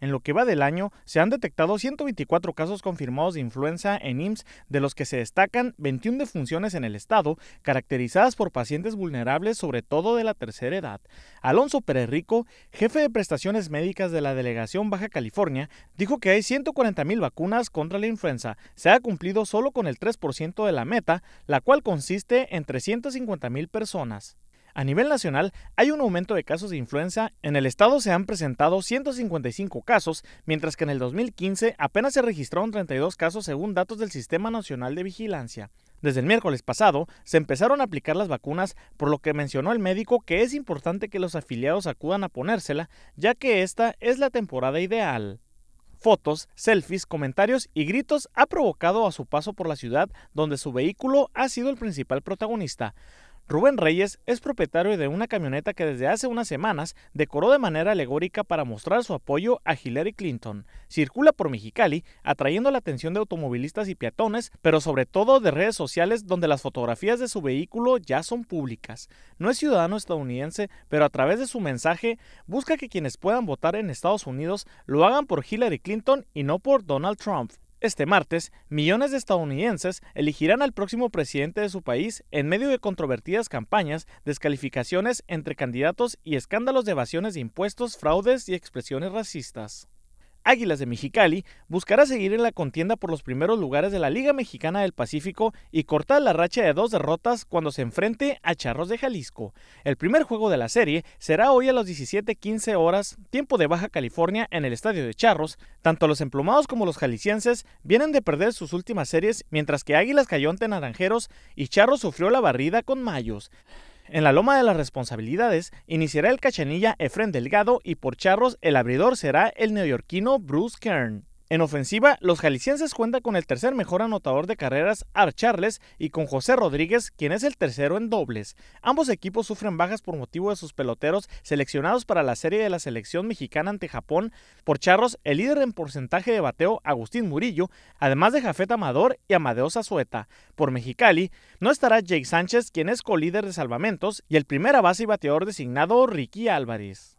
En lo que va del año, se han detectado 124 casos confirmados de influenza en IMSS, de los que se destacan 21 defunciones en el estado, caracterizadas por pacientes vulnerables, sobre todo de la tercera edad. Alonso Pérez Rico, jefe de prestaciones médicas de la Delegación Baja California, dijo que hay 140 mil vacunas contra la influenza. Se ha cumplido solo con el 3% de la meta, la cual consiste en 350 mil personas. A nivel nacional, hay un aumento de casos de influenza. En el estado se han presentado 155 casos, mientras que en el 2015 apenas se registraron 32 casos según datos del Sistema Nacional de Vigilancia. Desde el miércoles pasado se empezaron a aplicar las vacunas, por lo que mencionó el médico que es importante que los afiliados acudan a ponérsela, ya que esta es la temporada ideal fotos, selfies, comentarios y gritos ha provocado a su paso por la ciudad donde su vehículo ha sido el principal protagonista. Rubén Reyes es propietario de una camioneta que desde hace unas semanas decoró de manera alegórica para mostrar su apoyo a Hillary Clinton. Circula por Mexicali, atrayendo la atención de automovilistas y peatones, pero sobre todo de redes sociales donde las fotografías de su vehículo ya son públicas. No es ciudadano estadounidense, pero a través de su mensaje busca que quienes puedan votar en Estados Unidos lo hagan por Hillary Clinton y no por Donald Trump. Este martes, millones de estadounidenses elegirán al próximo presidente de su país en medio de controvertidas campañas, descalificaciones entre candidatos y escándalos de evasiones de impuestos, fraudes y expresiones racistas. Águilas de Mexicali buscará seguir en la contienda por los primeros lugares de la Liga Mexicana del Pacífico y cortar la racha de dos derrotas cuando se enfrente a Charros de Jalisco. El primer juego de la serie será hoy a las 17:15 horas, tiempo de Baja California en el estadio de Charros. Tanto los emplumados como los jaliscienses vienen de perder sus últimas series, mientras que Águilas cayó ante Naranjeros y Charros sufrió la barrida con Mayos. En la loma de las responsabilidades iniciará el cachanilla Efren Delgado y por charros el abridor será el neoyorquino Bruce Kern. En ofensiva, los jaliscienses cuentan con el tercer mejor anotador de carreras, Art Charles, y con José Rodríguez, quien es el tercero en dobles. Ambos equipos sufren bajas por motivo de sus peloteros seleccionados para la serie de la selección mexicana ante Japón por Charros, el líder en porcentaje de bateo, Agustín Murillo, además de Jafet Amador y Amadeo Zazueta. Por Mexicali, no estará Jake Sánchez, quien es colíder de salvamentos, y el primer base y bateador designado, Ricky Álvarez.